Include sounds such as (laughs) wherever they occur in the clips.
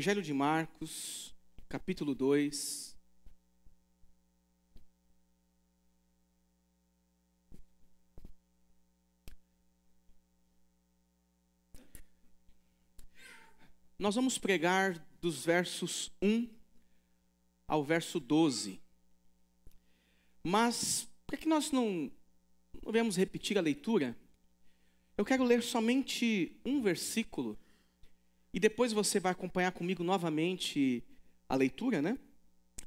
Evangelho de Marcos, capítulo 2. Nós vamos pregar dos versos 1 ao verso 12. Mas, para que nós não, não venhamos repetir a leitura, eu quero ler somente um versículo e depois você vai acompanhar comigo novamente a leitura, né?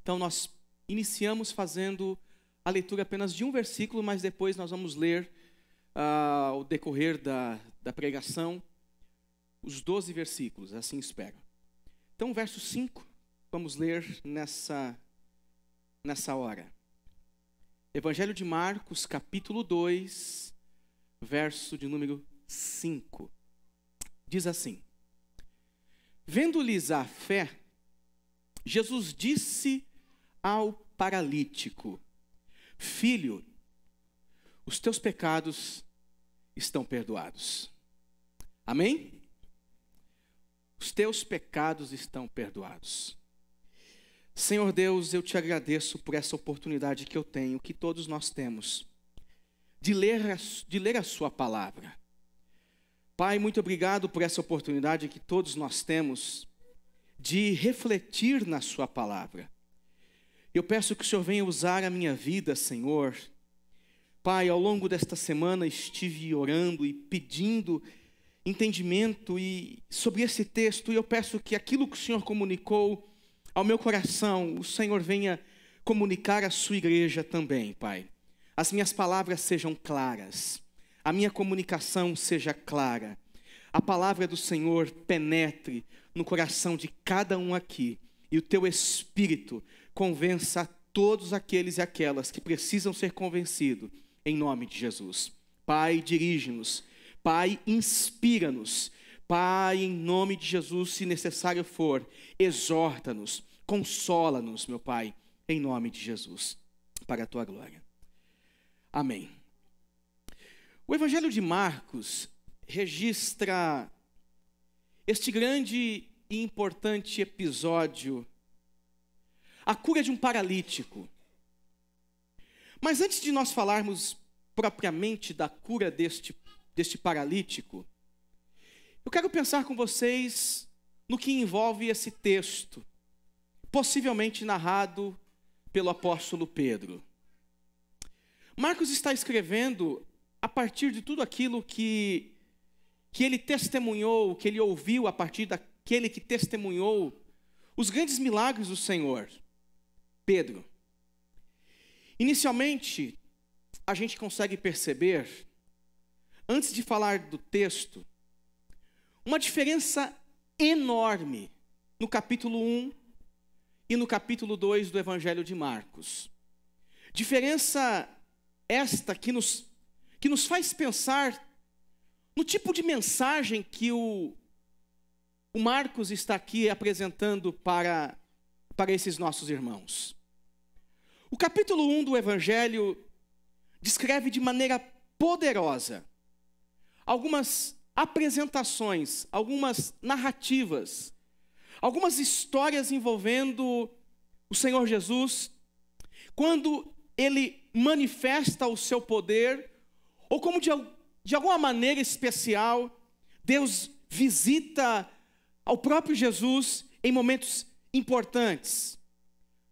Então nós iniciamos fazendo a leitura apenas de um versículo, mas depois nós vamos ler uh, ah, ao decorrer da, da pregação os 12 versículos, assim espero. Então, verso 5, vamos ler nessa, nessa hora. Evangelho de Marcos, capítulo 2, verso de número 5. Diz assim: Vendo-lhes a fé, Jesus disse ao paralítico: Filho, os teus pecados estão perdoados. Amém? Os teus pecados estão perdoados. Senhor Deus, eu te agradeço por essa oportunidade que eu tenho, que todos nós temos, de ler de ler a Sua palavra. Pai, muito obrigado por essa oportunidade que todos nós temos de refletir na Sua palavra. Eu peço que o Senhor venha usar a minha vida, Senhor. Pai, ao longo desta semana estive orando e pedindo entendimento e sobre esse texto, e eu peço que aquilo que o Senhor comunicou ao meu coração, o Senhor venha comunicar à sua igreja também, Pai. As minhas palavras sejam claras a minha comunicação seja clara, a palavra do Senhor penetre no coração de cada um aqui e o teu espírito convença a todos aqueles e aquelas que precisam ser convencidos, em nome de Jesus. Pai, dirige-nos. Pai, inspira-nos. Pai, em nome de Jesus, se necessário for, exorta-nos, consola-nos, meu Pai, em nome de Jesus, para a tua glória. Amém. O Evangelho de Marcos registra este grande e importante episódio, a cura de um paralítico. Mas antes de nós falarmos propriamente da cura deste, deste paralítico, eu quero pensar com vocês no que envolve esse texto, possivelmente narrado pelo apóstolo Pedro. Marcos está escrevendo a partir de tudo aquilo que, que ele testemunhou, que ele ouviu a partir daquele que testemunhou os grandes milagres do Senhor, Pedro. Inicialmente, a gente consegue perceber, antes de falar do texto, uma diferença enorme no capítulo 1 e no capítulo 2 do Evangelho de Marcos. Diferença esta que nos que nos faz pensar no tipo de mensagem que o, o Marcos está aqui apresentando para, para esses nossos irmãos. O capítulo 1 do Evangelho descreve de maneira poderosa algumas apresentações, algumas narrativas, algumas histórias envolvendo o Senhor Jesus, quando ele manifesta o seu poder ou como de, de alguma maneira especial, Deus visita ao próprio Jesus em momentos importantes.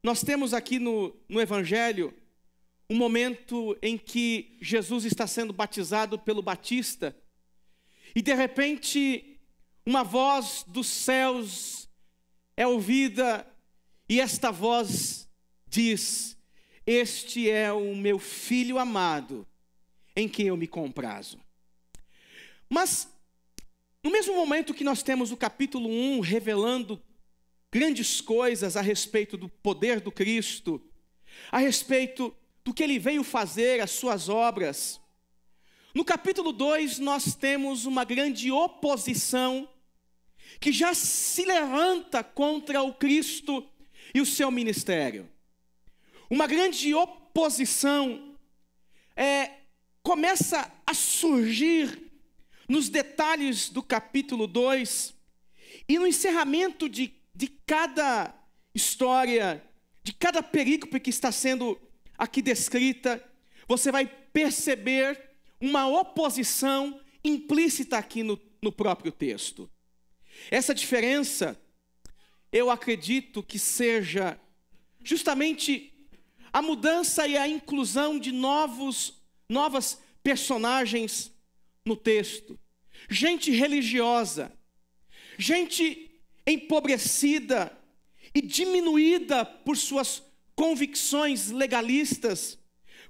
Nós temos aqui no, no Evangelho um momento em que Jesus está sendo batizado pelo Batista, e de repente uma voz dos céus é ouvida, e esta voz diz: Este é o meu filho amado, em quem eu me comprazo. Mas, no mesmo momento que nós temos o capítulo 1 revelando grandes coisas a respeito do poder do Cristo, a respeito do que ele veio fazer, as suas obras, no capítulo 2 nós temos uma grande oposição que já se levanta contra o Cristo e o seu ministério. Uma grande oposição é começa a surgir nos detalhes do capítulo 2 e no encerramento de, de cada história, de cada perícope que está sendo aqui descrita, você vai perceber uma oposição implícita aqui no, no próprio texto. Essa diferença, eu acredito que seja justamente a mudança e a inclusão de novos novas personagens no texto. Gente religiosa, gente empobrecida e diminuída por suas convicções legalistas,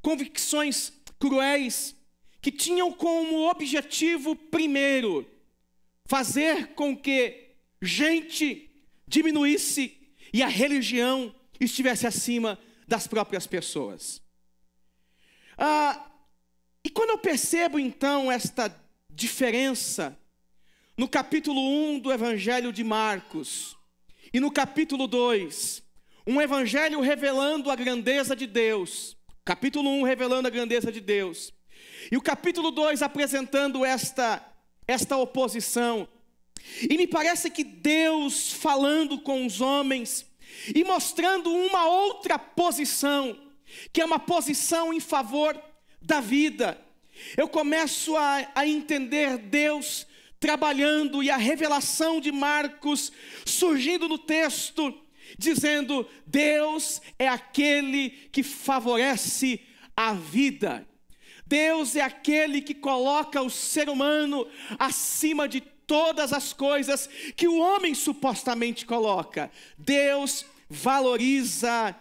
convicções cruéis, que tinham como objetivo primeiro fazer com que gente diminuísse e a religião estivesse acima das próprias pessoas. Ah, e quando eu percebo então esta diferença no capítulo 1 do Evangelho de Marcos e no capítulo 2, um evangelho revelando a grandeza de Deus, capítulo 1 revelando a grandeza de Deus, e o capítulo 2 apresentando esta esta oposição. E me parece que Deus falando com os homens e mostrando uma outra posição, que é uma posição em favor da vida. Eu começo a, a entender Deus trabalhando e a revelação de Marcos surgindo no texto, dizendo: Deus é aquele que favorece a vida. Deus é aquele que coloca o ser humano acima de todas as coisas que o homem supostamente coloca. Deus valoriza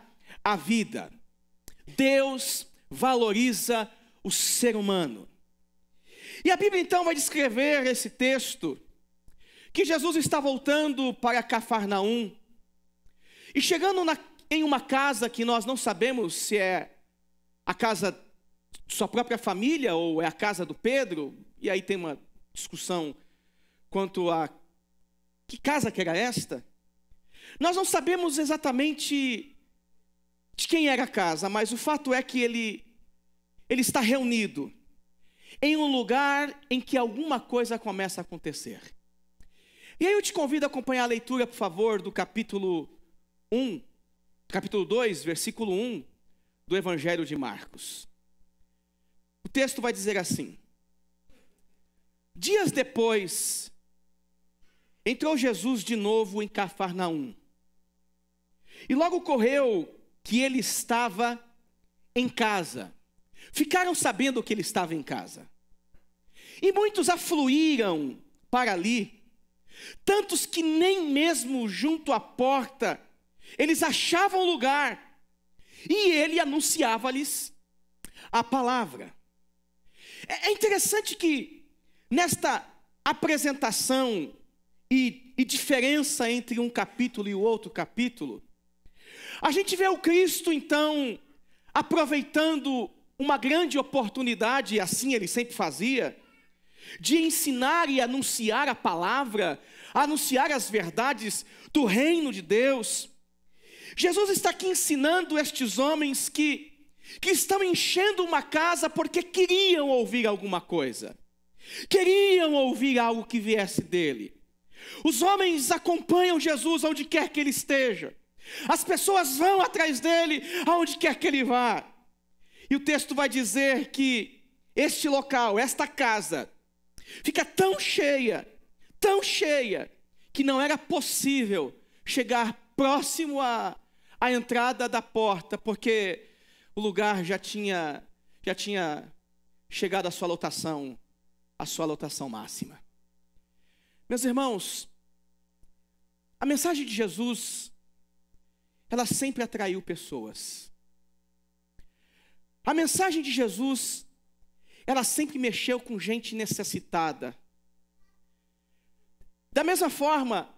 a vida. Deus valoriza o ser humano. E a Bíblia então vai descrever esse texto que Jesus está voltando para Cafarnaum e chegando na, em uma casa que nós não sabemos se é a casa de sua própria família ou é a casa do Pedro, e aí tem uma discussão quanto a que casa que era esta. Nós não sabemos exatamente de quem era a casa, mas o fato é que ele, ele está reunido em um lugar em que alguma coisa começa a acontecer. E aí eu te convido a acompanhar a leitura, por favor, do capítulo 1, capítulo 2, versículo 1 do Evangelho de Marcos. O texto vai dizer assim: Dias depois, entrou Jesus de novo em Cafarnaum. E logo correu que ele estava em casa. Ficaram sabendo que ele estava em casa. E muitos afluíram para ali, tantos que nem mesmo junto à porta eles achavam lugar. E ele anunciava-lhes a palavra. É, é interessante que nesta apresentação e, e diferença entre um capítulo e o outro capítulo, a gente vê o Cristo, então, aproveitando uma grande oportunidade, e assim ele sempre fazia, de ensinar e anunciar a palavra, anunciar as verdades do reino de Deus. Jesus está aqui ensinando estes homens que, que estão enchendo uma casa porque queriam ouvir alguma coisa, queriam ouvir algo que viesse dele. Os homens acompanham Jesus onde quer que ele esteja. As pessoas vão atrás dele, aonde quer que ele vá. E o texto vai dizer que este local, esta casa, fica tão cheia, tão cheia, que não era possível chegar próximo à, à entrada da porta, porque o lugar já tinha, já tinha chegado à sua lotação, à sua lotação máxima. Meus irmãos, a mensagem de Jesus ela sempre atraiu pessoas. A mensagem de Jesus, ela sempre mexeu com gente necessitada. Da mesma forma,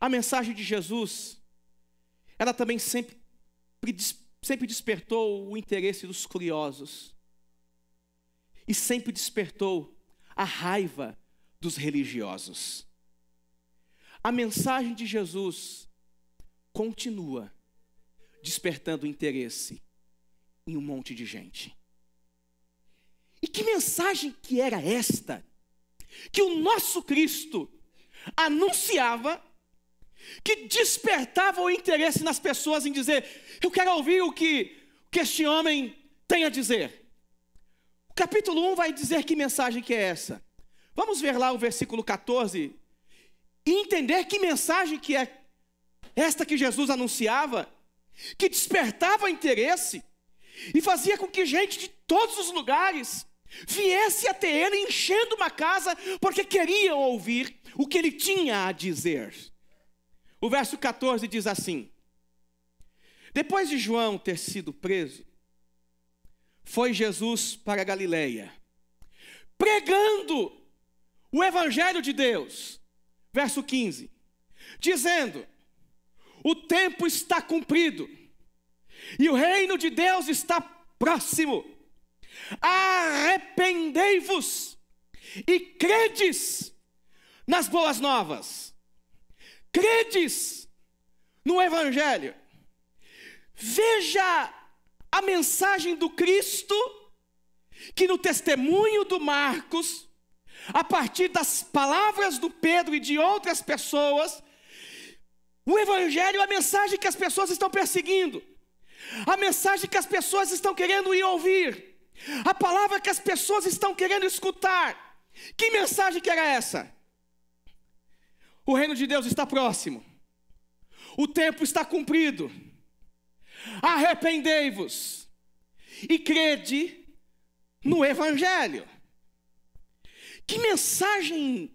a mensagem de Jesus, ela também sempre, sempre despertou o interesse dos curiosos. E sempre despertou a raiva dos religiosos. A mensagem de Jesus, continua despertando interesse em um monte de gente. E que mensagem que era esta? Que o nosso Cristo anunciava que despertava o interesse nas pessoas em dizer: "Eu quero ouvir o que, o que este homem tem a dizer". O capítulo 1 vai dizer que mensagem que é essa. Vamos ver lá o versículo 14 e entender que mensagem que é esta que Jesus anunciava, que despertava interesse e fazia com que gente de todos os lugares viesse até ele enchendo uma casa porque queriam ouvir o que ele tinha a dizer. O verso 14 diz assim: Depois de João ter sido preso, foi Jesus para Galiléia, pregando o evangelho de Deus. Verso 15. Dizendo: o tempo está cumprido. E o reino de Deus está próximo. Arrependei-vos e credes nas boas novas. Credes no evangelho. Veja a mensagem do Cristo que no testemunho do Marcos, a partir das palavras do Pedro e de outras pessoas, o Evangelho é a mensagem que as pessoas estão perseguindo, a mensagem que as pessoas estão querendo ir ouvir, a palavra que as pessoas estão querendo escutar. Que mensagem que era essa? O reino de Deus está próximo, o tempo está cumprido. Arrependei-vos e crede no Evangelho. Que mensagem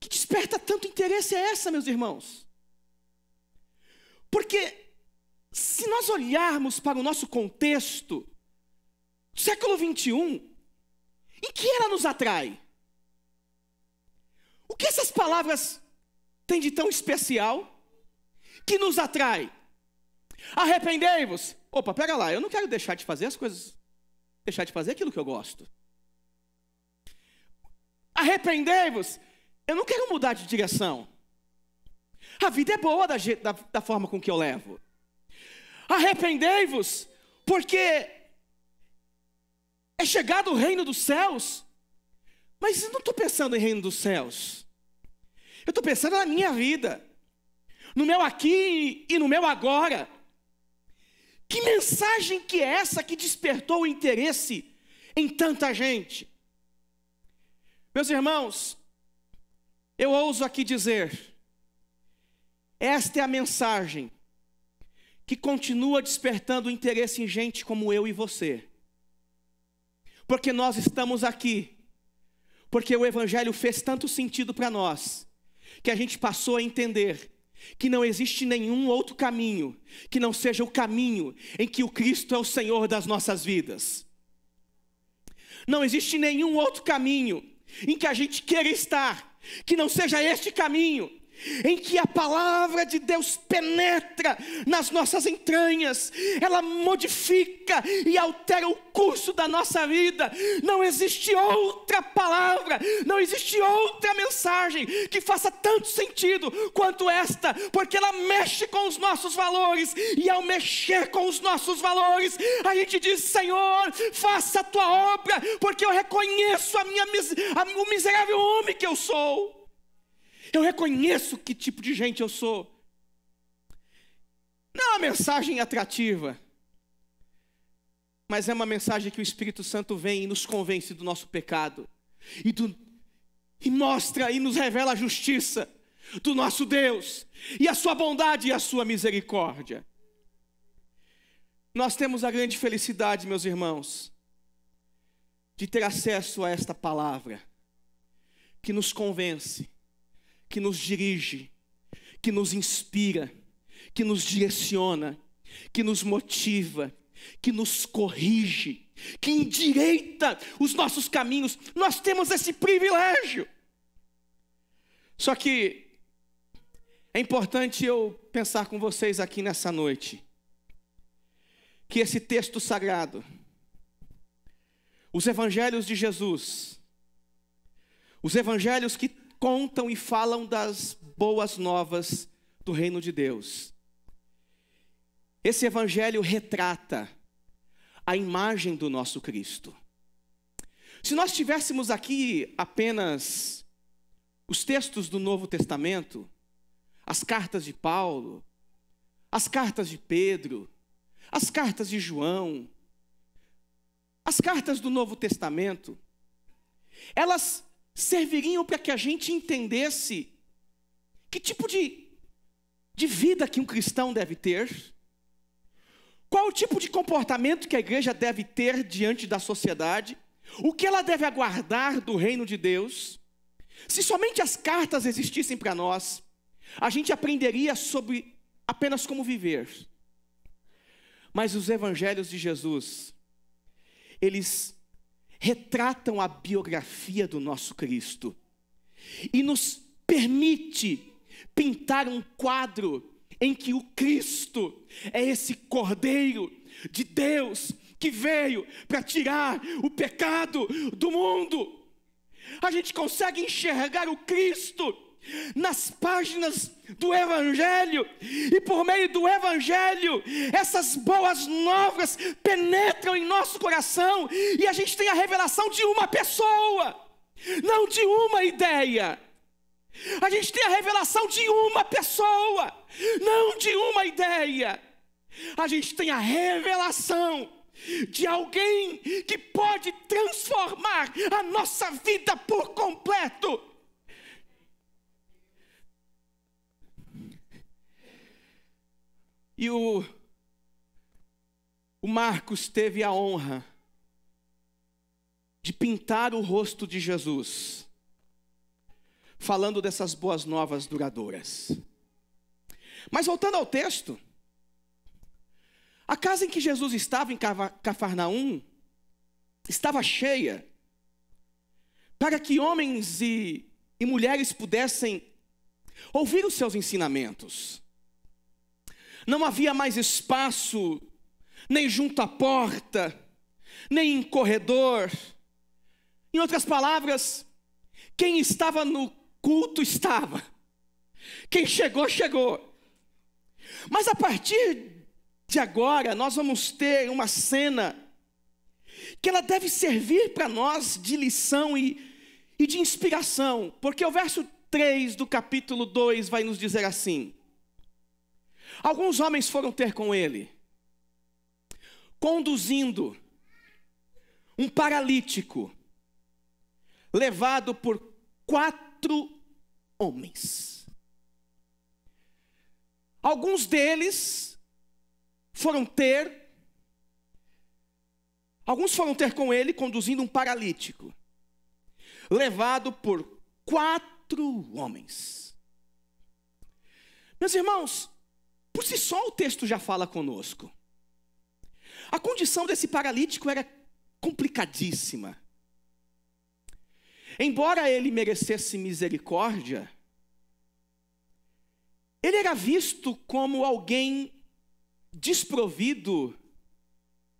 que desperta tanto interesse é essa, meus irmãos? Porque se nós olharmos para o nosso contexto, século 21, em que ela nos atrai? O que essas palavras têm de tão especial que nos atrai? Arrependei-vos. Opa, pega lá, eu não quero deixar de fazer as coisas, deixar de fazer aquilo que eu gosto. Arrependei-vos eu não quero mudar de direção. A vida é boa da, da, da forma com que eu levo. Arrependei-vos, porque é chegado o reino dos céus. Mas eu não estou pensando em reino dos céus. Eu estou pensando na minha vida, no meu aqui e no meu agora. Que mensagem que é essa que despertou o interesse em tanta gente? Meus irmãos, eu ouso aqui dizer: esta é a mensagem que continua despertando interesse em gente como eu e você. Porque nós estamos aqui, porque o Evangelho fez tanto sentido para nós, que a gente passou a entender que não existe nenhum outro caminho que não seja o caminho em que o Cristo é o Senhor das nossas vidas. Não existe nenhum outro caminho em que a gente queira estar que não seja este caminho em que a palavra de Deus penetra nas nossas entranhas, ela modifica e altera o curso da nossa vida. Não existe outra palavra, não existe outra mensagem que faça tanto sentido quanto esta, porque ela mexe com os nossos valores, e ao mexer com os nossos valores, a gente diz: Senhor, faça a tua obra, porque eu reconheço a minha, a, o miserável homem que eu sou. Eu reconheço que tipo de gente eu sou. Não é uma mensagem atrativa, mas é uma mensagem que o Espírito Santo vem e nos convence do nosso pecado e, do, e mostra e nos revela a justiça do nosso Deus e a sua bondade e a sua misericórdia. Nós temos a grande felicidade, meus irmãos, de ter acesso a esta palavra que nos convence que nos dirige, que nos inspira, que nos direciona, que nos motiva, que nos corrige, que endireita os nossos caminhos. Nós temos esse privilégio. Só que é importante eu pensar com vocês aqui nessa noite que esse texto sagrado, os evangelhos de Jesus, os evangelhos que contam e falam das boas novas do reino de Deus. Esse evangelho retrata a imagem do nosso Cristo. Se nós tivéssemos aqui apenas os textos do Novo Testamento, as cartas de Paulo, as cartas de Pedro, as cartas de João, as cartas do Novo Testamento, elas serviriam para que a gente entendesse que tipo de, de vida que um cristão deve ter, qual o tipo de comportamento que a igreja deve ter diante da sociedade, o que ela deve aguardar do reino de Deus. Se somente as cartas existissem para nós, a gente aprenderia sobre apenas como viver. Mas os evangelhos de Jesus, eles retratam a biografia do nosso Cristo e nos permite pintar um quadro em que o Cristo é esse Cordeiro de Deus que veio para tirar o pecado do mundo. A gente consegue enxergar o Cristo nas páginas do Evangelho, e por meio do Evangelho, essas boas novas penetram em nosso coração, e a gente tem a revelação de uma pessoa, não de uma ideia. A gente tem a revelação de uma pessoa, não de uma ideia. A gente tem a revelação de alguém que pode transformar a nossa vida por completo E o, o Marcos teve a honra de pintar o rosto de Jesus, falando dessas boas novas duradouras. Mas voltando ao texto, a casa em que Jesus estava em Cafarnaum estava cheia, para que homens e, e mulheres pudessem ouvir os seus ensinamentos. Não havia mais espaço, nem junto à porta, nem em corredor. Em outras palavras, quem estava no culto estava. Quem chegou, chegou. Mas a partir de agora, nós vamos ter uma cena que ela deve servir para nós de lição e, e de inspiração, porque o verso 3 do capítulo 2 vai nos dizer assim: Alguns homens foram ter com ele, conduzindo um paralítico, levado por quatro homens. Alguns deles foram ter, alguns foram ter com ele, conduzindo um paralítico, levado por quatro homens. Meus irmãos, por si só o texto já fala conosco. A condição desse paralítico era complicadíssima. Embora ele merecesse misericórdia, ele era visto como alguém desprovido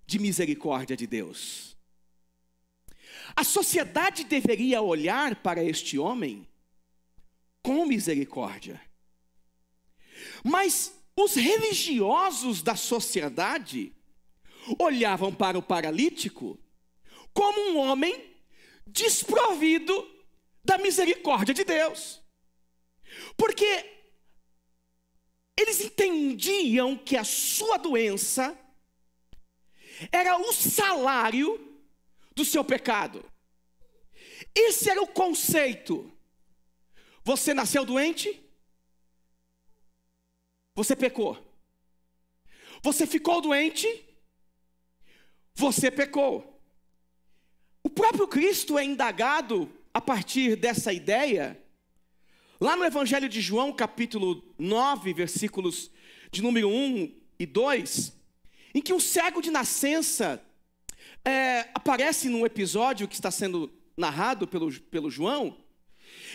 de misericórdia de Deus. A sociedade deveria olhar para este homem com misericórdia. Mas os religiosos da sociedade olhavam para o paralítico como um homem desprovido da misericórdia de Deus. Porque eles entendiam que a sua doença era o salário do seu pecado. Esse era o conceito. Você nasceu doente? você pecou. Você ficou doente, você pecou. O próprio Cristo é indagado a partir dessa ideia, lá no Evangelho de João, capítulo 9, versículos de número 1 e 2, em que um cego de nascença é, aparece num episódio que está sendo narrado pelo, pelo João,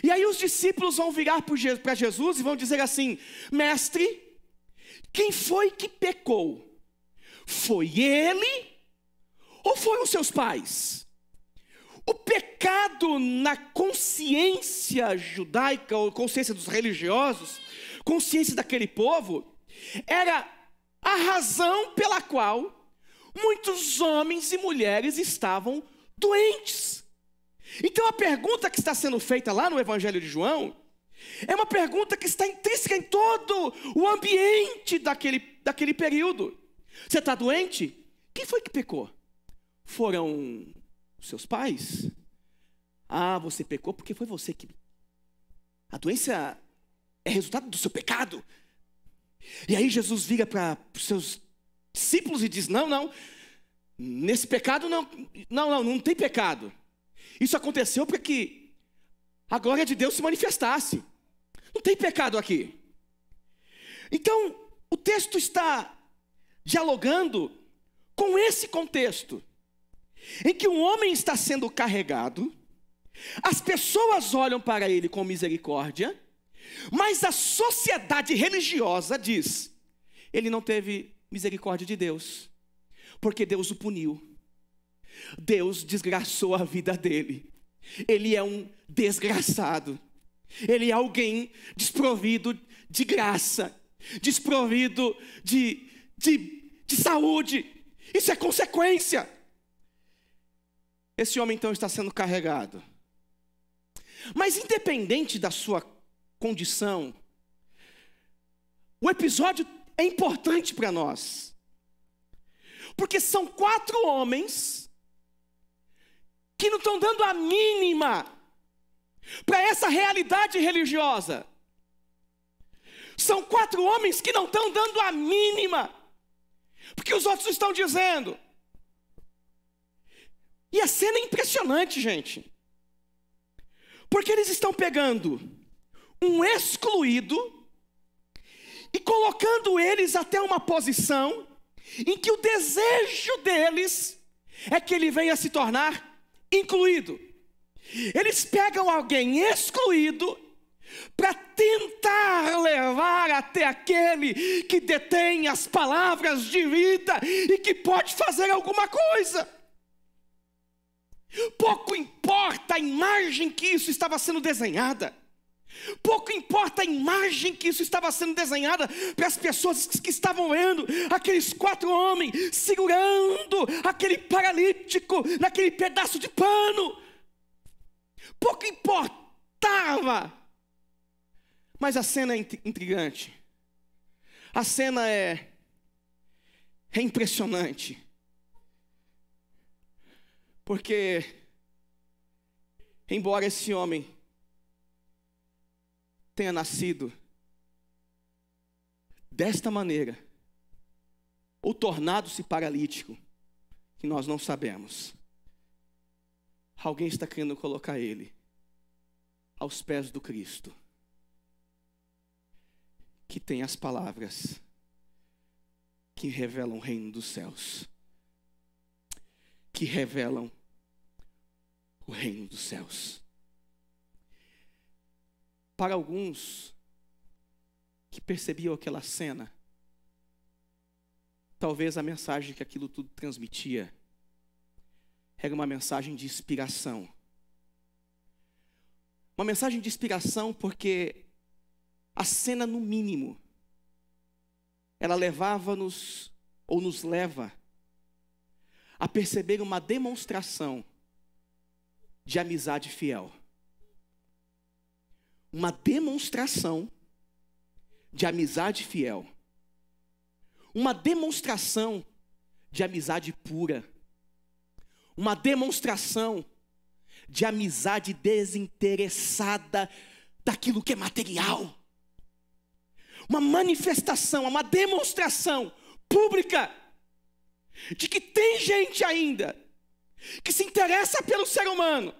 e aí os discípulos vão virar para Jesus e vão dizer assim: Mestre, quem foi que pecou? Foi ele ou foram seus pais? O pecado na consciência judaica, ou consciência dos religiosos, consciência daquele povo, era a razão pela qual muitos homens e mulheres estavam doentes. Então a pergunta que está sendo feita lá no Evangelho de João é uma pergunta que está intrínseca em todo o ambiente daquele, daquele período. Você está doente? Quem foi que pecou? Foram seus pais? Ah, você pecou porque foi você que. A doença é resultado do seu pecado. E aí Jesus vira para os seus discípulos e diz: Não, não, nesse pecado não, não, não, não tem pecado. Isso aconteceu para que a glória de Deus se manifestasse. Não tem pecado aqui. Então, o texto está dialogando com esse contexto, em que um homem está sendo carregado, as pessoas olham para ele com misericórdia, mas a sociedade religiosa diz: ele não teve misericórdia de Deus, porque Deus o puniu. Deus desgraçou a vida dele. Ele é um desgraçado. Ele é alguém desprovido de graça, desprovido de, de, de saúde. Isso é consequência. Esse homem então está sendo carregado. Mas independente da sua condição, o episódio é importante para nós. Porque são quatro homens que não estão dando a mínima para essa realidade religiosa. São quatro homens que não estão dando a mínima, porque os outros estão dizendo. E a cena é impressionante, gente. Porque eles estão pegando um excluído e colocando eles até uma posição em que o desejo deles é que ele venha se tornar incluído. Eles pegam alguém excluído para tentar levar até aquele que detém as palavras de vida e que pode fazer alguma coisa. Pouco importa a imagem que isso estava sendo desenhada. Pouco importa a imagem que isso estava sendo desenhada para as pessoas que estavam vendo aqueles quatro homens segurando aquele paralítico naquele pedaço de pano Pouco importava. Mas a cena é intrigante. A cena é, é impressionante. Porque, embora esse homem tenha nascido desta maneira, ou tornado-se paralítico, que nós não sabemos alguém está querendo colocar ele aos pés do Cristo, que tem as palavras que revelam o reino dos céus, que revelam o reino dos céus. Para alguns que percebiam aquela cena, talvez a mensagem que aquilo tudo transmitia era uma mensagem de inspiração. Uma mensagem de inspiração porque a cena, no mínimo, ela levava-nos, ou nos leva, a perceber uma demonstração de amizade fiel. Uma demonstração de amizade fiel. Uma demonstração de amizade pura uma demonstração de amizade desinteressada daquilo que é material. Uma manifestação, uma demonstração pública de que tem gente ainda que se interessa pelo ser humano,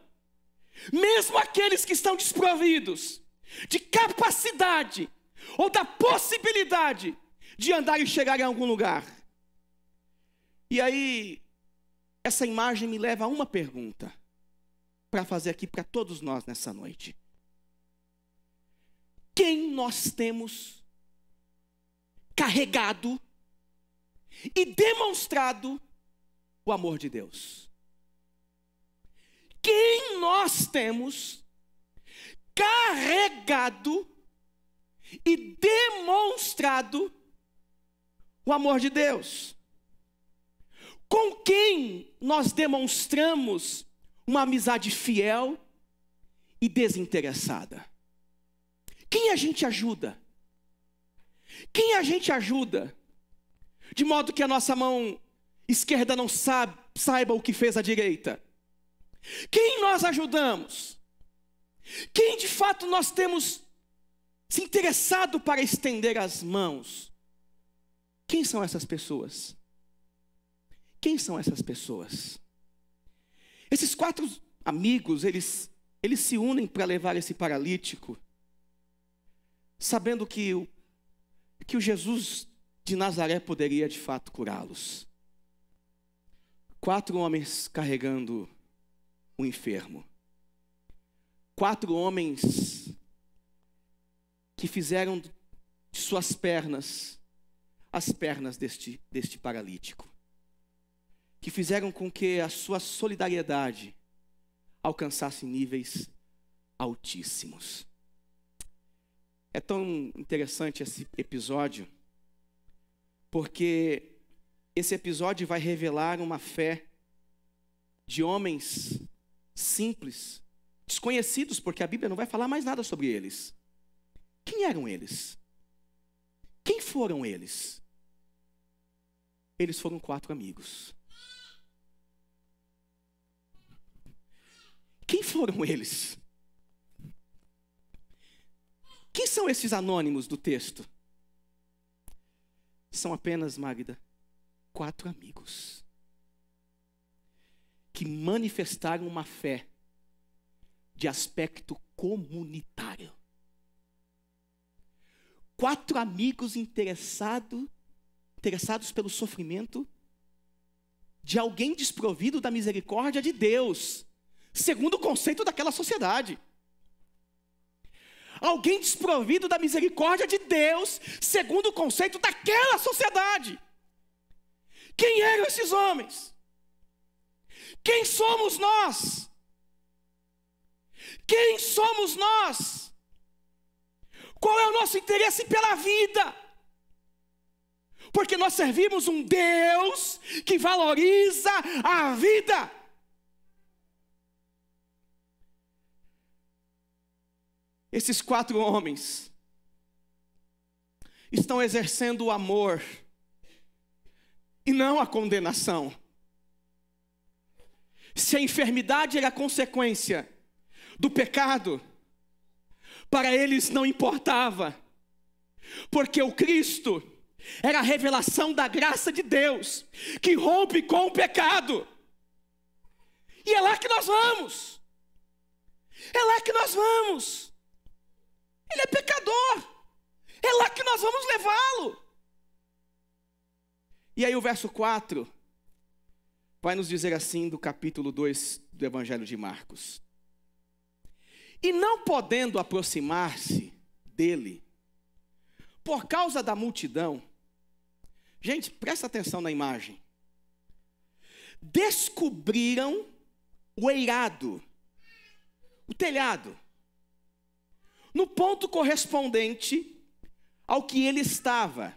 mesmo aqueles que estão desprovidos de capacidade ou da possibilidade de andar e chegar em algum lugar. E aí, essa imagem me leva a uma pergunta para fazer aqui para todos nós nessa noite. Quem nós temos carregado e demonstrado o amor de Deus? Quem nós temos carregado e demonstrado o amor de Deus? com quem nós demonstramos uma amizade fiel e desinteressada. Quem a gente ajuda? Quem a gente ajuda? De modo que a nossa mão esquerda não sabe, saiba o que fez a direita. Quem nós ajudamos? Quem de fato nós temos se interessado para estender as mãos? Quem são essas pessoas? Quem são essas pessoas? Esses quatro amigos, eles, eles se unem para levar esse paralítico, sabendo que o, que o Jesus de Nazaré poderia de fato curá-los. Quatro homens carregando o um enfermo. Quatro homens que fizeram de suas pernas as pernas deste, deste paralítico que fizeram com que a sua solidariedade alcançasse níveis altíssimos. É tão interessante esse episódio, porque esse episódio vai revelar uma fé de homens simples, desconhecidos, porque a Bíblia não vai falar mais nada sobre eles. Quem eram eles? Quem foram eles? Eles foram quatro amigos. foram eles? Quem são esses anônimos do texto? São apenas, Magda, quatro amigos que manifestaram uma fé de aspecto comunitário. Quatro amigos interessado, interessados pelo sofrimento de alguém desprovido da misericórdia de Deus segundo o conceito daquela sociedade. Alguém desprovido da misericórdia de Deus, segundo o conceito daquela sociedade. Quem eram esses homens? Quem somos nós? Quem somos nós? Qual é o nosso interesse pela vida? Porque nós servimos um Deus que valoriza a vida. esses quatro homens estão exercendo o amor e não a condenação. Se a enfermidade era consequência do pecado, para eles não importava, porque o Cristo era a revelação da graça de Deus que rompe com o pecado. E é lá que nós vamos. É lá que nós vamos. Ele é pecador. É lá que nós vamos levá-lo. E aí o verso 4 vai nos dizer assim do capítulo 2 do Evangelho de Marcos. E não podendo aproximar-se dele, por causa da multidão, gente, presta atenção na imagem. Descobriram o eirado, o telhado, no ponto correspondente ao que ele estava.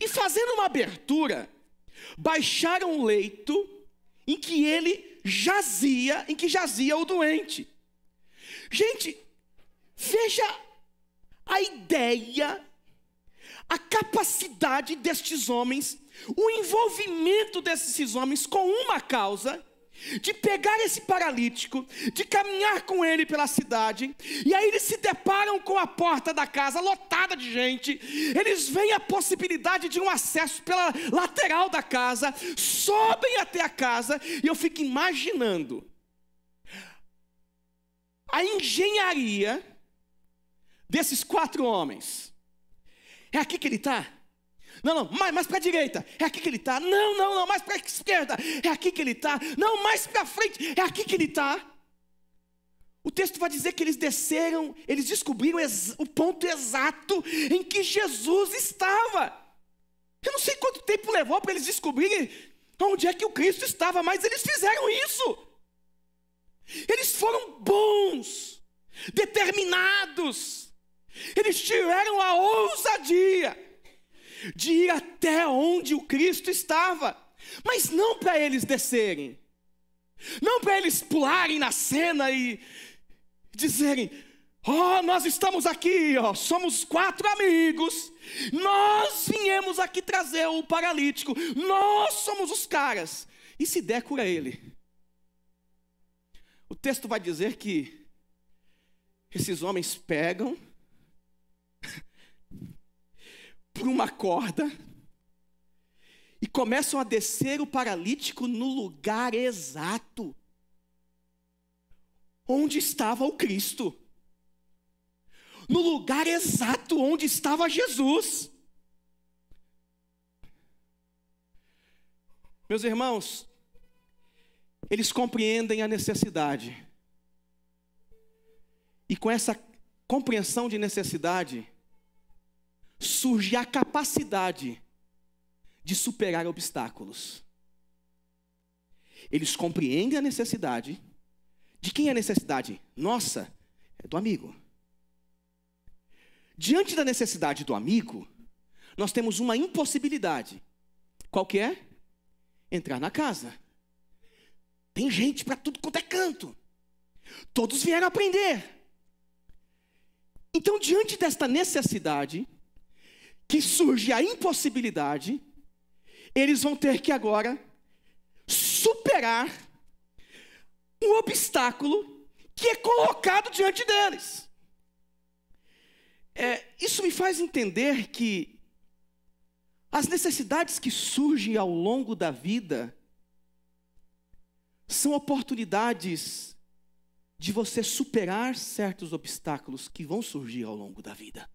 E fazendo uma abertura, baixaram o leito em que ele jazia, em que jazia o doente. Gente, veja a ideia, a capacidade destes homens, o envolvimento desses homens com uma causa de pegar esse paralítico, de caminhar com ele pela cidade, e aí eles se deparam com a porta da casa lotada de gente, eles veem a possibilidade de um acesso pela lateral da casa, sobem até a casa, e eu fico imaginando a engenharia desses quatro homens. É aqui que ele está? Não, não, mais, mais para a direita. É aqui que ele está. Não, não, não, mais para a esquerda. É aqui que ele está. Não, mais para frente. É aqui que ele está. O texto vai dizer que eles desceram, eles descobriram o ponto exato em que Jesus estava. Eu não sei quanto tempo levou para eles descobrirem onde é que o Cristo estava, mas eles fizeram isso. Eles foram bons, determinados, eles tiveram a ousadia de ir até onde o Cristo estava, mas não para eles descerem, não para eles pularem na cena e dizerem: Oh, nós estamos aqui, ó, somos quatro amigos, nós viemos aqui trazer o paralítico, nós somos os caras, e se der, cura ele. O texto vai dizer que esses homens pegam, por uma corda e começam a descer o paralítico no lugar exato onde estava o Cristo. No lugar exato onde estava Jesus. Meus irmãos, eles compreendem a necessidade. E com essa compreensão de necessidade, surge a capacidade de superar obstáculos. Eles compreendem a necessidade. De quem é a necessidade? Nossa, é do amigo. Diante da necessidade do amigo, nós temos uma impossibilidade. Qual que é? Entrar na casa. Tem gente para tudo quanto é canto. Todos vieram aprender. Então, diante desta necessidade, que surge a impossibilidade, eles vão ter que agora superar um obstáculo que é colocado diante deles. É, isso me faz entender que as necessidades que surgem ao longo da vida são oportunidades de você superar certos obstáculos que vão surgir ao longo da vida.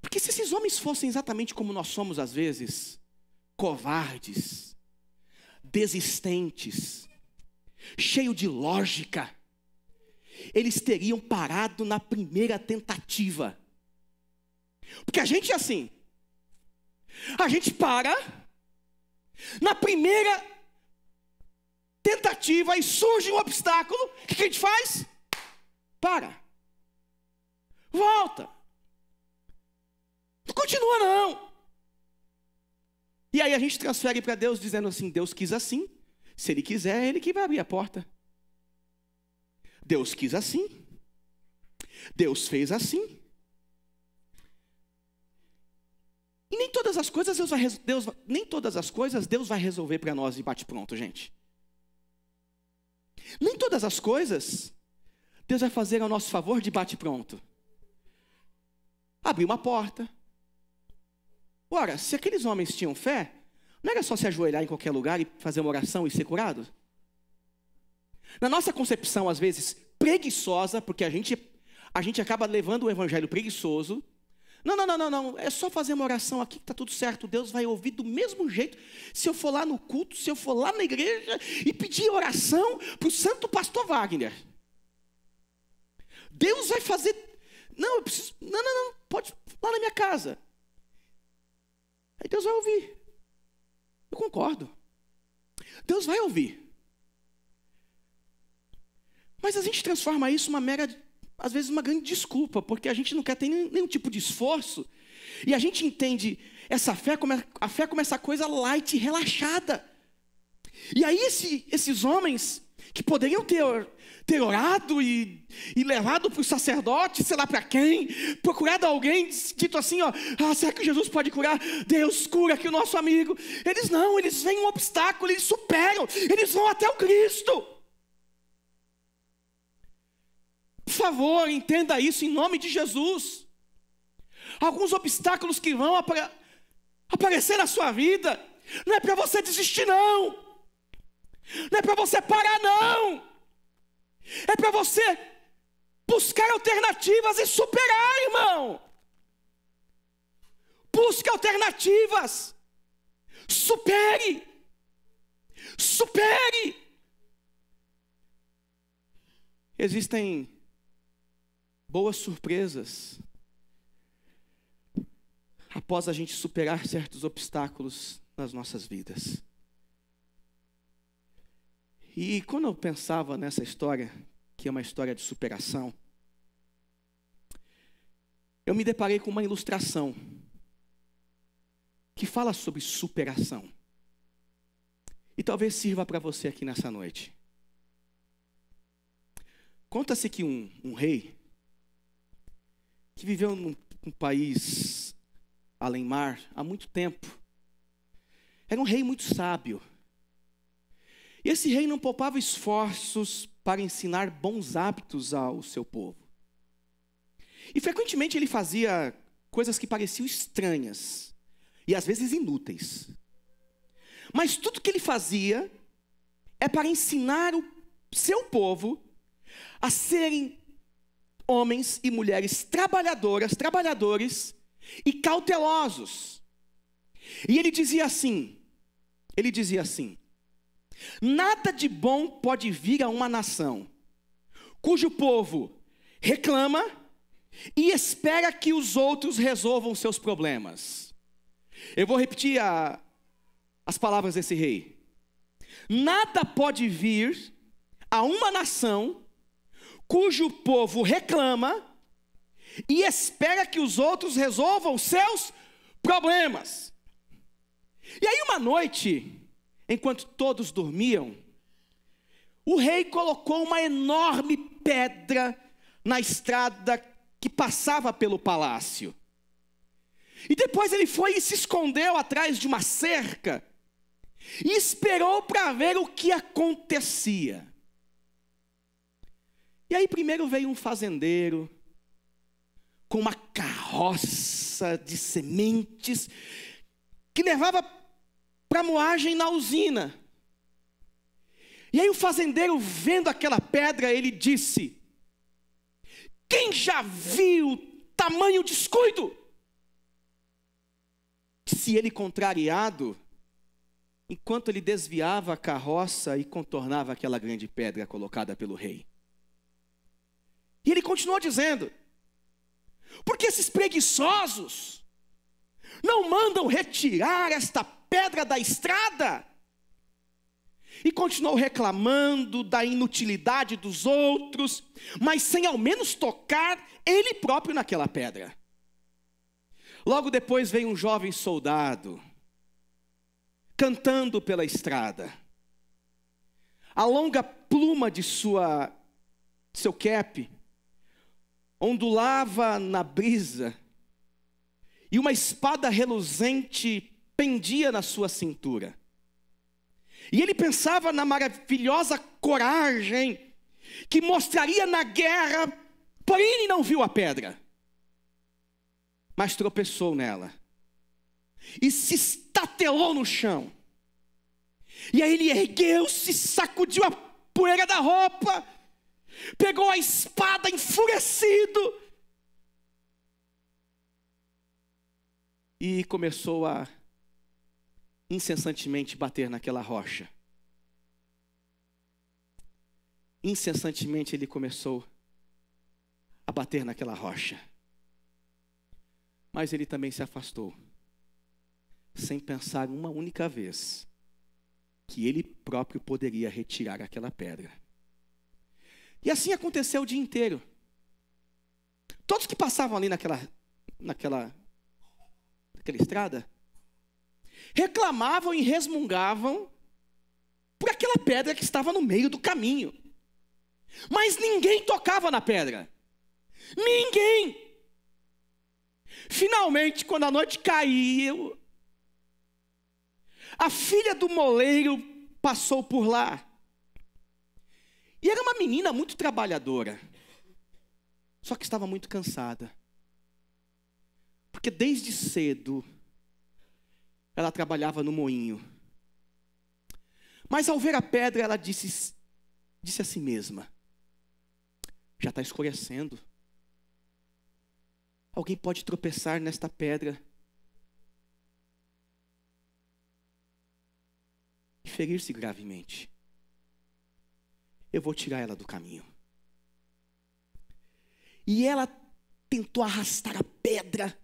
Porque se esses homens fossem exatamente como nós somos às vezes, covardes, desistentes, cheio de lógica, eles teriam parado na primeira tentativa. Porque a gente é assim. A gente para na primeira tentativa e surge um obstáculo, o que a gente faz? Para. Volta continua, não. E aí a gente transfere para Deus dizendo assim: Deus quis assim. Se Ele quiser, Ele que vai abrir a porta. Deus quis assim. Deus fez assim. E nem todas as coisas Deus vai, Deus, nem todas as coisas Deus vai resolver para nós e bate pronto, gente. Nem todas as coisas Deus vai fazer ao nosso favor de bate pronto. Abrir uma porta, Ora, se aqueles homens tinham fé, não era só se ajoelhar em qualquer lugar e fazer uma oração e ser curado? Na nossa concepção, às vezes, preguiçosa, porque a gente, a gente acaba levando o evangelho preguiçoso. Não, não, não, não, não. É só fazer uma oração aqui que está tudo certo. Deus vai ouvir do mesmo jeito se eu for lá no culto, se eu for lá na igreja e pedir oração para o santo pastor Wagner. Deus vai fazer. Não, eu preciso. Não, não, não. Pode ir lá na minha casa. Aí Deus vai ouvir. Eu concordo. Deus vai ouvir. Mas a gente transforma isso uma mera, às vezes, uma grande desculpa, porque a gente não quer ter nenhum, nenhum tipo de esforço. E a gente entende essa fé como, é, a fé como essa coisa light, relaxada. E aí esse, esses homens que poderiam ter deorado e, e levado para o sacerdote, sei lá para quem, procurado alguém, dito assim: ó, ah, será que Jesus pode curar? Deus cura aqui o nosso amigo. Eles não, eles veem um obstáculo, eles superam, eles vão até o Cristo. Por favor, entenda isso em nome de Jesus. Alguns obstáculos que vão aparecer na sua vida, não é para você desistir, não. Não é para você parar, não. É para você buscar alternativas e superar, irmão. Busque alternativas. Supere. Supere. Existem boas surpresas após a gente superar certos obstáculos nas nossas vidas. E quando eu pensava nessa história, que é uma história de superação, eu me deparei com uma ilustração que fala sobre superação. E talvez sirva para você aqui nessa noite. Conta-se que um, um, rei, que viveu num, país além mar há muito tempo, era um rei muito sábio e esse rei não poupava esforços para ensinar bons hábitos ao seu povo. E frequentemente ele fazia coisas que pareciam estranhas e às vezes inúteis. Mas tudo que ele fazia é para ensinar o seu povo a serem homens e mulheres trabalhadoras, trabalhadores e cautelosos. E ele dizia assim: ele dizia assim, Nada de bom pode vir a uma nação cujo povo reclama e espera que os outros resolvam seus problemas. Eu vou repetir a, as palavras desse rei. Nada pode vir a uma nação cujo povo reclama e espera que os outros resolvam seus problemas. E aí, uma noite, enquanto todos dormiam, o rei colocou uma enorme pedra na estrada que passava pelo palácio. E depois ele foi e se escondeu atrás de uma cerca e esperou para ver o que acontecia. E aí primeiro veio um fazendeiro com uma carroça de sementes que levava para moagem na usina. E aí o fazendeiro, vendo aquela pedra, ele disse: Quem já viu tamanho descuido? Se ele contrariado, enquanto ele desviava a carroça e contornava aquela grande pedra colocada pelo rei. E ele continuou dizendo: Porque esses preguiçosos não mandam retirar esta pedra da estrada. E continuou reclamando da inutilidade dos outros, mas sem ao menos tocar ele próprio naquela pedra. Logo depois veio um jovem soldado, cantando pela estrada. A longa pluma de sua seu cap ondulava na brisa, e uma espada reluzente pendia na sua cintura. E ele pensava na maravilhosa coragem que mostraria na guerra, porém ele não viu a pedra, mas tropeçou nela e se estatelou no chão. E aí ele ergueu-se, sacudiu a poeira da roupa, pegou a espada enfurecido e começou a incessantemente bater naquela rocha. Incessantemente ele começou a bater naquela rocha. Mas ele também se afastou, sem pensar uma única vez que ele próprio poderia retirar aquela pedra. E assim aconteceu o dia inteiro. Todos que passavam ali naquela, naquela, naquela estrada reclamavam e resmungavam por aquela pedra que estava no meio do caminho. Mas ninguém tocava na pedra. Ninguém. Finalmente, quando a noite caiu, a filha do moleiro passou por lá. E era uma menina muito trabalhadora. Só que estava muito cansada. Porque desde cedo ela trabalhava no moinho. Mas ao ver a pedra, ela disse, disse a si mesma: Já está escurecendo. Alguém pode tropeçar nesta pedra e ferir-se gravemente. Eu vou tirar ela do caminho. E ela tentou arrastar a pedra,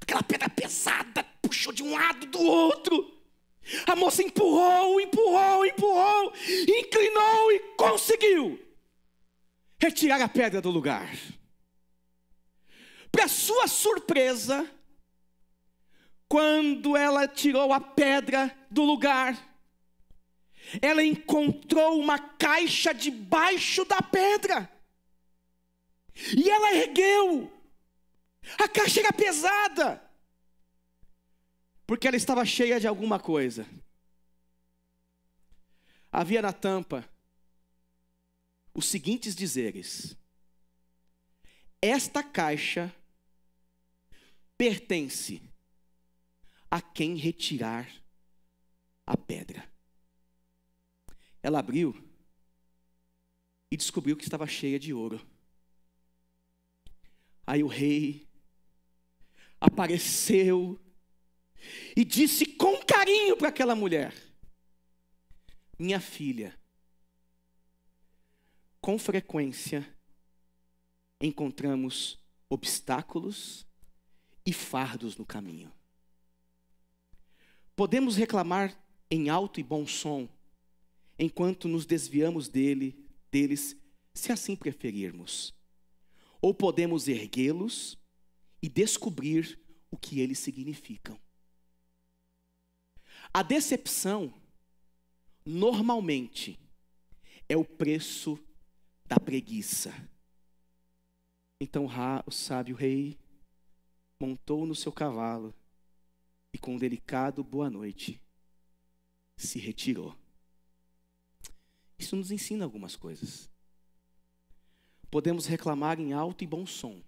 aquela pedra pesada, puxou de um lado do outro. A moça empurrou, empurrou, empurrou, inclinou e conseguiu retirar a pedra do lugar. Para sua surpresa, quando ela tirou a pedra do lugar, ela encontrou uma caixa debaixo da pedra. E ela ergueu. A caixa era pesada porque ela estava cheia de alguma coisa. Havia na tampa os seguintes dizeres: Esta caixa pertence a quem retirar a pedra. Ela abriu e descobriu que estava cheia de ouro. Aí o rei apareceu e disse com carinho para aquela mulher: Minha filha, com frequência encontramos obstáculos e fardos no caminho. Podemos reclamar em alto e bom som, enquanto nos desviamos dele, deles, se assim preferirmos. Ou podemos erguê-los e descobrir o que eles significam. A decepção, normalmente, é o preço da preguiça. Então Ra, o sábio rei, montou no seu cavalo e, com um delicado boa noite, se retirou. Isso nos ensina algumas coisas. Podemos reclamar em alto e bom som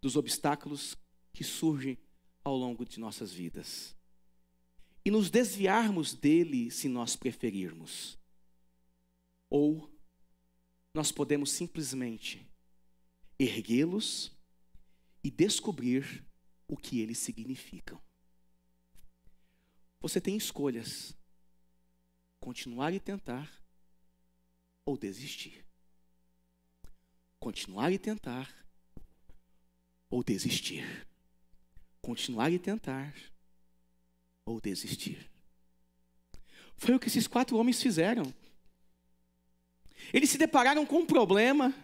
dos obstáculos que surgem ao longo de nossas vidas e nos desviarmos dele se nós preferirmos. Ou nós podemos simplesmente erguê-los e descobrir o que eles significam. Você tem escolhas: continuar e tentar ou desistir. Continuar e tentar ou desistir. Continuar e tentar ou desistir. Foi o que esses quatro homens fizeram. Eles se depararam com um problema,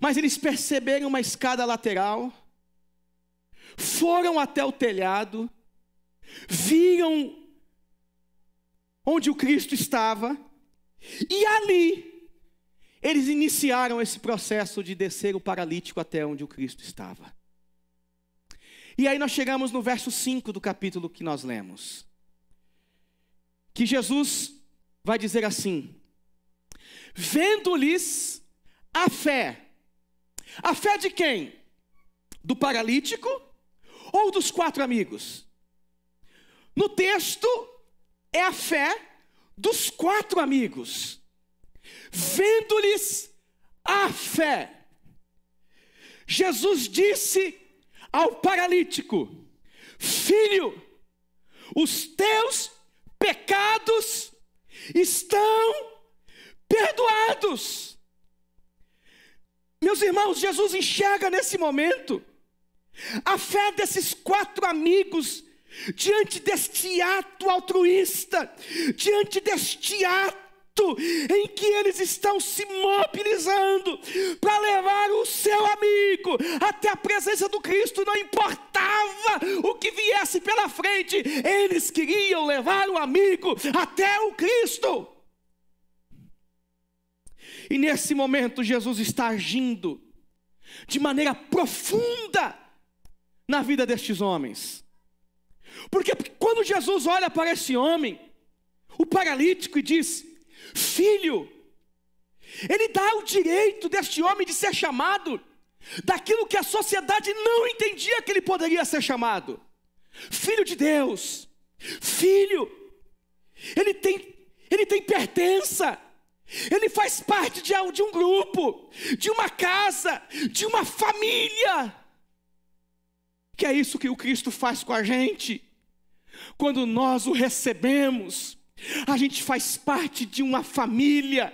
mas eles perceberam uma escada lateral, foram até o telhado, viram onde o Cristo estava, e ali eles iniciaram esse processo de descer o paralítico até onde o Cristo estava. E aí nós chegamos no verso 5 do capítulo que nós lemos. Que Jesus vai dizer assim: Vendo-lhes a fé. A fé de quem? Do paralítico ou dos quatro amigos? No texto é a fé dos quatro amigos. Vendo-lhes a fé. Jesus disse ao paralítico: Filho, os teus pecados estão perdoados. Meus irmãos, Jesus enxerga nesse momento a fé desses quatro amigos diante deste ato altruísta, diante deste ato momento em que eles estão se mobilizando para levar o seu amigo até a presença do Cristo, não importava o que viesse pela frente, eles queriam levar o amigo até o Cristo. E nesse momento, Jesus está agindo de maneira profunda na vida destes homens. Porque quando Jesus olha para esse homem, o paralítico, e diz: filho. Ele dá o direito deste homem de ser chamado daquilo que a sociedade não entendia que ele poderia ser chamado. Filho de Deus, filho. Ele tem, ele tem pertença. Ele faz parte de, de um grupo, de uma casa, de uma família. Que é isso que o Cristo faz com a gente. Quando nós o recebemos, a gente faz parte de uma família,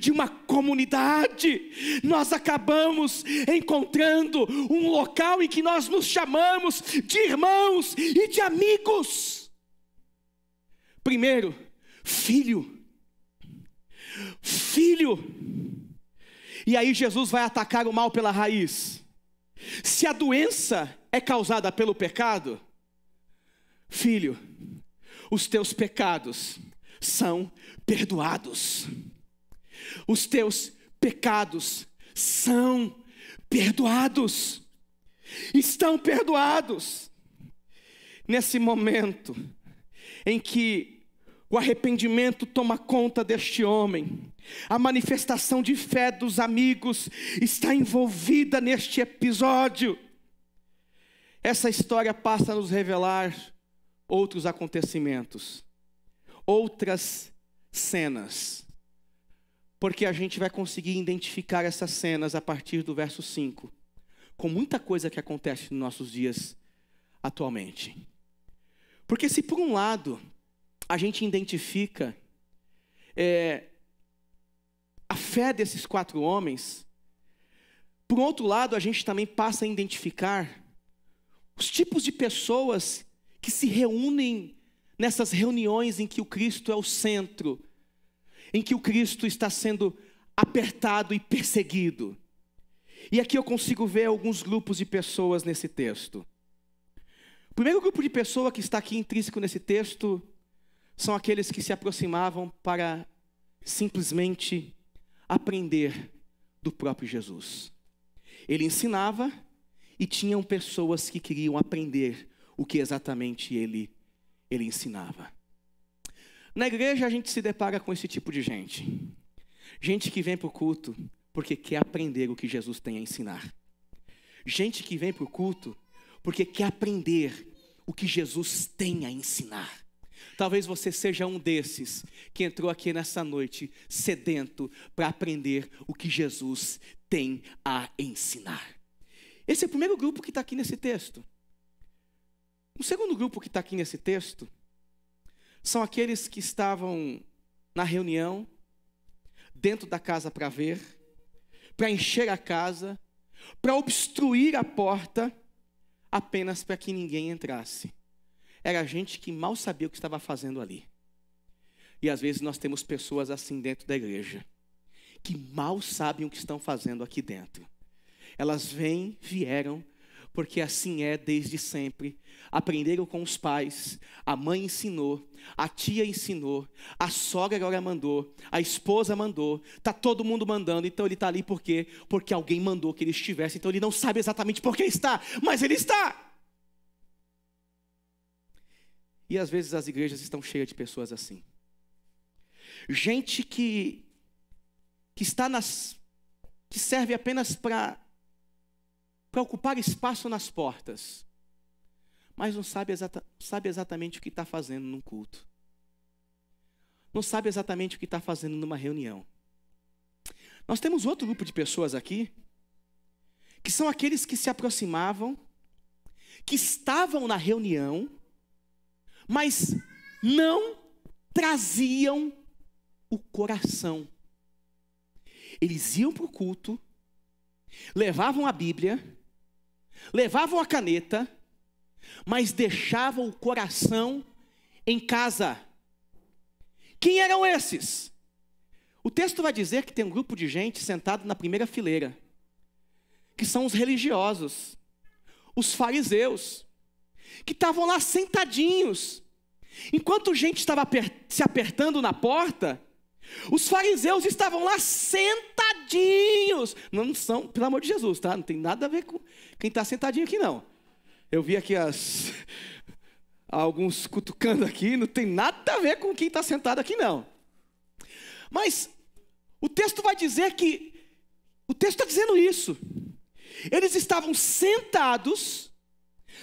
de uma comunidade. Nós acabamos encontrando um local em que nós nos chamamos de irmãos e de amigos. Primeiro, filho. Filho. E aí Jesus vai atacar o mal pela raiz. Se a doença é causada pelo pecado, filho, os teus pecados são perdoados. Os teus pecados são perdoados. Estão perdoados. Nesse momento em que o arrependimento toma conta deste homem. A manifestação de fé dos amigos está envolvida neste episódio. Essa história passa a nos revelar outros acontecimentos, outras cenas. Porque a gente vai conseguir identificar essas cenas a partir do verso 5, com muita coisa que acontece nos nossos dias atualmente. Porque, se por um lado a gente identifica é, a fé desses quatro homens, por outro lado a gente também passa a identificar os tipos de pessoas que se reúnem nessas reuniões em que o Cristo é o centro, em que o Cristo está sendo apertado e perseguido. E aqui eu consigo ver alguns grupos de pessoas nesse texto. O primeiro grupo de pessoa que está aqui intrínseco nesse texto são aqueles que se aproximavam para simplesmente aprender do próprio Jesus. Ele ensinava e tinham pessoas que queriam aprender o que exatamente ele, ele ensinava. Na igreja a gente se depara com esse tipo de gente. Gente que vem para o culto porque quer aprender o que Jesus tem a ensinar. Gente que vem para o culto porque quer aprender o que Jesus tem a ensinar. Talvez você seja um desses que entrou aqui nessa noite sedento para aprender o que Jesus tem a ensinar. Esse é o primeiro grupo que está aqui nesse texto. O segundo grupo que está aqui nesse texto são aqueles que estavam na reunião, dentro da casa para ver, para encher a casa, para obstruir a porta, apenas para que ninguém entrasse. Era gente que mal sabia o que estava fazendo ali. E às vezes nós temos pessoas assim dentro da igreja, que mal sabem o que estão fazendo aqui dentro. Elas vêm, vieram, porque assim é desde sempre. Aprenderam com os pais, a mãe ensinou, a tia ensinou, a sogra agora mandou, a esposa mandou, tá todo mundo mandando, então ele está ali por quê? Porque alguém mandou que ele estivesse, então ele não sabe exatamente por que está, mas ele está. E às vezes as igrejas estão cheias de pessoas assim. Gente que que está nas que serve apenas para para ocupar espaço nas portas, mas não sabe, exata, sabe exatamente o que está fazendo num culto. Não sabe exatamente o que está fazendo numa reunião. Nós temos outro grupo de pessoas aqui, que são aqueles que se aproximavam, que estavam na reunião, mas não traziam o coração. Eles iam para o culto, levavam a Bíblia, levavam a caneta, mas deixavam o coração em casa. Quem eram esses? O texto vai dizer que tem um grupo de gente sentado na primeira fileira, que são os religiosos, os fariseus, que estavam lá sentadinhos. Enquanto gente estava se apertando na porta, os fariseus estavam lá sentadinhos. Não são, pelo amor de Jesus, tá? Não tem nada a ver com quem está sentadinho aqui, não. Eu vi aqui as, alguns cutucando aqui, não tem nada a ver com quem está sentado aqui, não. Mas o texto vai dizer que. O texto está dizendo isso. Eles estavam sentados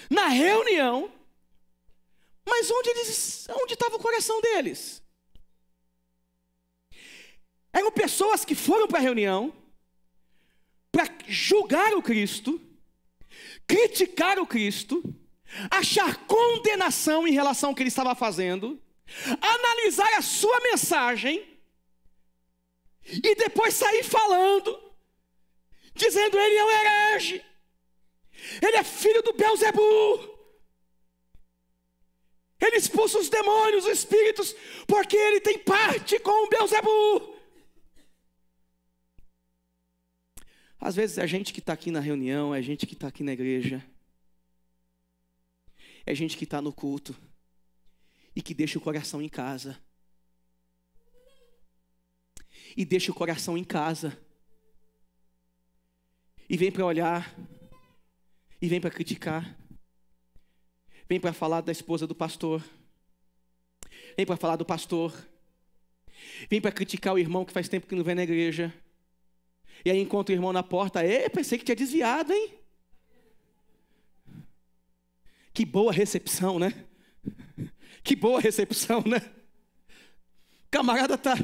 na reunião, mas onde, eles, onde estava o coração deles? Eram pessoas que foram para a reunião para julgar o Cristo, criticar o Cristo, achar condenação em relação ao que ele estava fazendo, analisar a sua mensagem e depois sair falando, dizendo ele é um herege, ele é filho do Belzebu, ele expulsa os demônios, os espíritos, porque ele tem parte com o Belzebu. Às vezes é a gente que está aqui na reunião, é a gente que está aqui na igreja, é a gente que está no culto e que deixa o coração em casa. E deixa o coração em casa. E vem para olhar, e vem para criticar, vem para falar da esposa do pastor, vem para falar do pastor, vem para criticar o irmão que faz tempo que não vem na igreja e aí encontra o irmão na porta. Ei, pensei que tinha desviado, hein? Que boa recepção, né? Que boa recepção, né? O camarada tá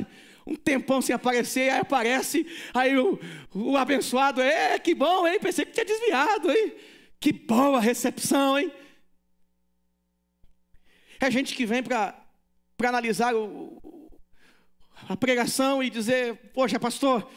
um tempão sem aparecer, aí aparece, aí o, o abençoado, é, que bom, hein? Pensei que tinha desviado, hein? Que boa recepção, hein? É gente que vem para analisar o, a pregação e dizer, poxa, pastor,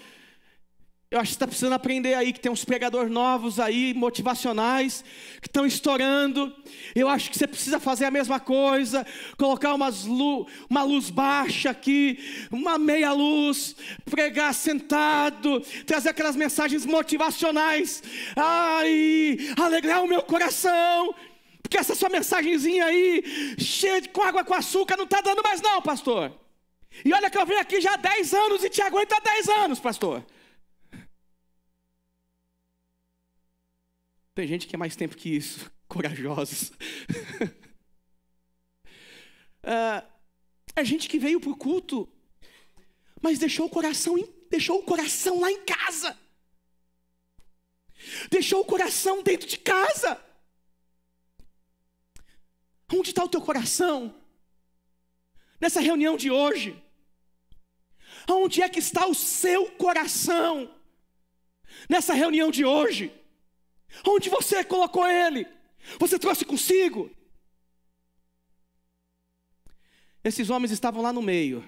eu acho que está precisando aprender aí que tem uns pregadores novos aí, motivacionais, que estão estourando. Eu acho que você precisa fazer a mesma coisa, colocar umas lu uma luz baixa aqui, uma meia luz, pregar sentado, trazer aquelas mensagens motivacionais. Ai, alegrar o meu coração. Porque essa sua mensagenzinha aí, cheia de com água com açúcar, não está dando mais não, pastor. E olha que eu venho aqui já há 10 anos e te aguento há 10 anos, pastor. Tem gente que é mais tempo que isso, (laughs) corajosos. uh, (laughs) gente que veio para o culto, mas deixou o coração, deixou o coração lá em casa. Deixou o coração dentro de casa. Onde está o teu coração? Nessa reunião de hoje. Onde é que está o seu coração? Nessa reunião de hoje. Onde você colocou ele? Você trouxe consigo? Esses homens estavam lá no meio,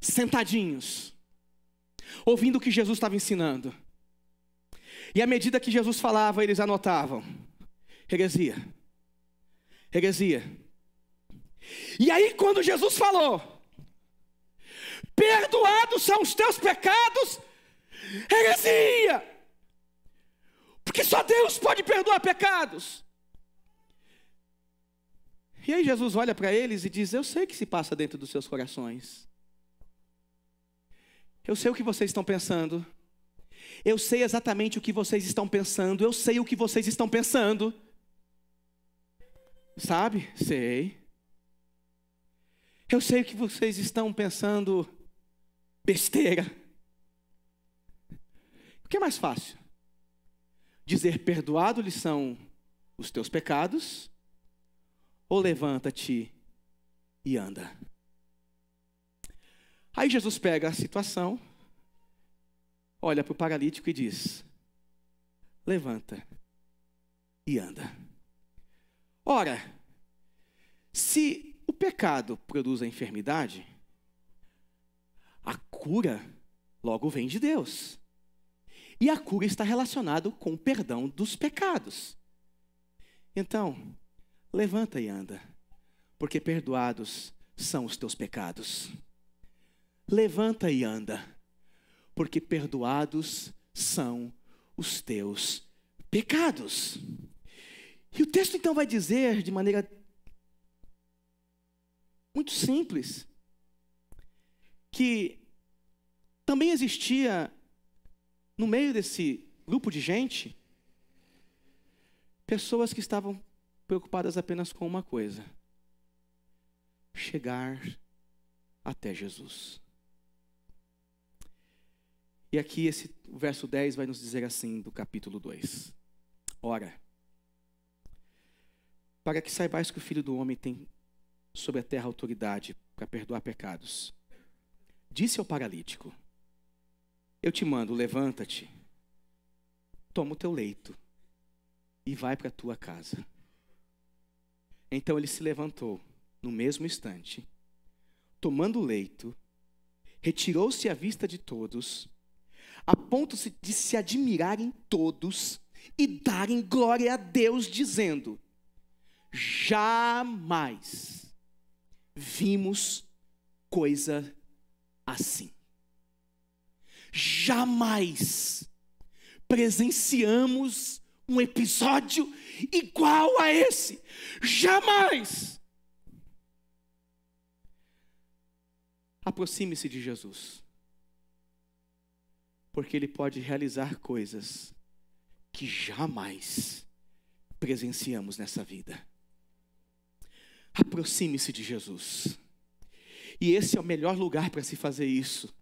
sentadinhos, ouvindo o que Jesus estava ensinando. E à medida que Jesus falava, eles anotavam: heresia, heresia. E aí, quando Jesus falou: perdoados são os teus pecados, heresia. Porque só Deus pode perdoar pecados. E aí Jesus olha para eles e diz: Eu sei o que se passa dentro dos seus corações. Eu sei o que vocês estão pensando. Eu sei exatamente o que vocês estão pensando. Eu sei o que vocês estão pensando. Sabe? Sei. Eu sei o que vocês estão pensando. Besteira. O que é mais fácil? dizer: Perdoado lhe são os teus pecados, ou levanta-te e anda. Aí Jesus pega a situação, olha para o paralítico e diz: Levanta e anda. Ora, se o pecado produz a enfermidade, a cura logo vem de Deus. E a cura está relacionada com o perdão dos pecados. Então, levanta e anda, porque perdoados são os teus pecados. Levanta e anda, porque perdoados são os teus pecados. E o texto então vai dizer de maneira muito simples que também existia no meio desse grupo de gente, pessoas que estavam preocupadas apenas com uma coisa: chegar até Jesus. E aqui esse verso 10 vai nos dizer assim do capítulo 2. Ora, para que saibais que o Filho do homem tem sobre a terra autoridade para perdoar pecados. Disse ao paralítico: eu te mando, levanta-te, toma o teu leito e vai para a tua casa. Então ele se levantou no mesmo instante, tomando o leito, retirou-se à vista de todos, a ponto de se admirarem todos e darem glória a Deus, dizendo: Jamais vimos coisa assim jamais presenciamos um episódio igual a esse. Jamais! Aproxime-se de Jesus, porque Ele pode realizar coisas que jamais presenciamos nessa vida. Aproxime-se de Jesus, e esse é o melhor lugar para se fazer isso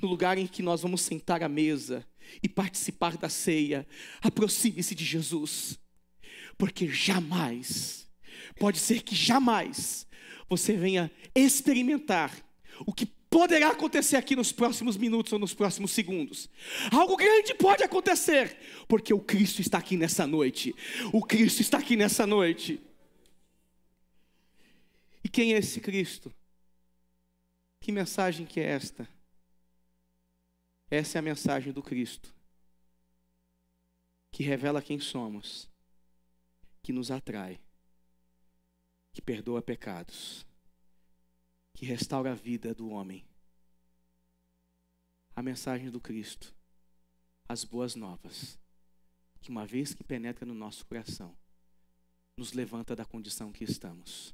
no lugar em que nós vamos sentar à mesa e participar da ceia, aproxime-se de Jesus, porque jamais, pode ser que jamais, você venha experimentar o que poderá acontecer aqui nos próximos minutos ou nos próximos segundos. Algo grande pode acontecer, porque o Cristo está aqui nessa noite. O Cristo está aqui nessa noite. E quem é esse Cristo? Que mensagem que é esta? Essa é a mensagem do Cristo, que revela quem somos, que nos atrai, que perdoa pecados, que restaura a vida do homem. A mensagem do Cristo, as boas novas, que uma vez que penetra no nosso coração, nos levanta da condição que estamos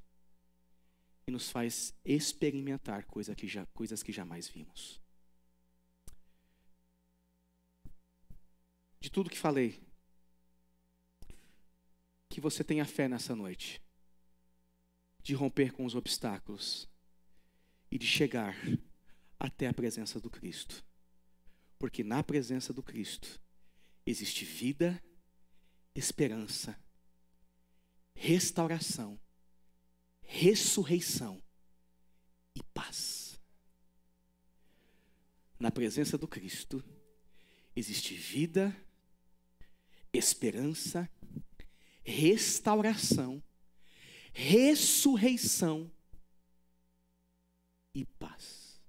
e nos faz experimentar coisa que já, coisas que jamais vimos. de tudo que falei, que você tenha fé nessa noite, de romper com os obstáculos e de chegar até a presença do Cristo. Porque na presença do Cristo existe vida, esperança, restauração, ressurreição e paz. Na presença do Cristo existe vida, esperança, restauração, ressurreição e paz.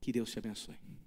Que Deus te abençoe.